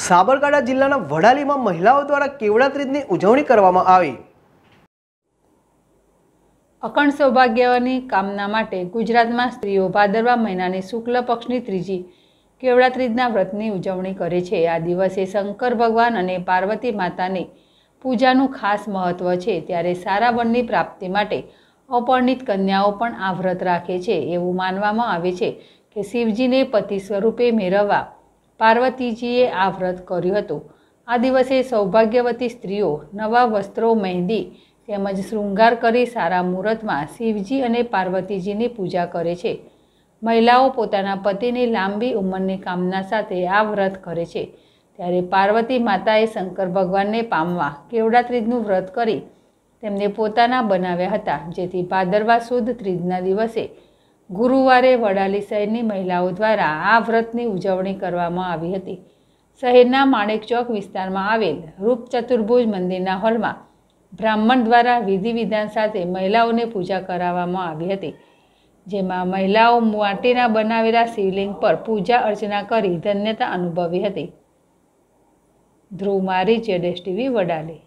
સાબરકાંઠા જિલ્લાના વડાલીમાં મહિલાઓ દ્વારા કેવડાત્રીજની ઉજવણી કરવામાં આવી અખંડ સૌભાગ્યની કામના માટે ગુજરાતમાં સ્ત્રીઓ ભાદરવા મહિનાની શુક્લ પક્ષની ત્રીજી કેવડાત્રીજના વ્રતની ઉજવણી કરે છે આ દિવસે શંકર ભગવાન અને પાર્વતી માતાની પૂજાનું ખાસ મહત્ત્વ છે ત્યારે સારા વનની પ્રાપ્તિ માટે અપરણિત કન્યાઓ પણ આ વ્રત રાખે છે એવું માનવામાં આવે છે કે શિવજીને પતિ સ્વરૂપે મેળવવા પાર્વતીજીએ આ વ્રત કર્યું હતું આ દિવસે સૌભાગ્યવતી સ્ત્રીઓ નવા વસ્ત્રો મહેંદી તેમજ શૃંગાર કરી સારા મુહૂર્તમાં શિવજી અને પાર્વતીજીની પૂજા કરે છે મહિલાઓ પોતાના પતિની લાંબી ઉંમરની કામના સાથે આ વ્રત કરે છે ત્યારે પાર્વતી માતાએ શંકર ભગવાનને પામવા કેવડાત્રીજનું વ્રત કરી તેમને પોતાના બનાવ્યા હતા જેથી ભાદરવા સુદ ત્રીજના દિવસે ગુરુવારે વડાલી શહેરની મહિલાઓ દ્વારા આ વ્રતની ઉજવણી કરવામાં આવી હતી શહેરના માણેક ચોક વિસ્તારમાં આવેલ રૂપ ચતુર્ભુજ મંદિરના હોલમાં બ્રાહ્મણ દ્વારા વિધિ વિધાન સાથે મહિલાઓને પૂજા કરાવવામાં આવી હતી જેમાં મહિલાઓ માટીના બનાવેલા શિવલિંગ પર પૂજા અર્ચના કરી ધન્યતા અનુભવી હતી ધ્રુવ મારી જેડેશ ટીવી વડાલી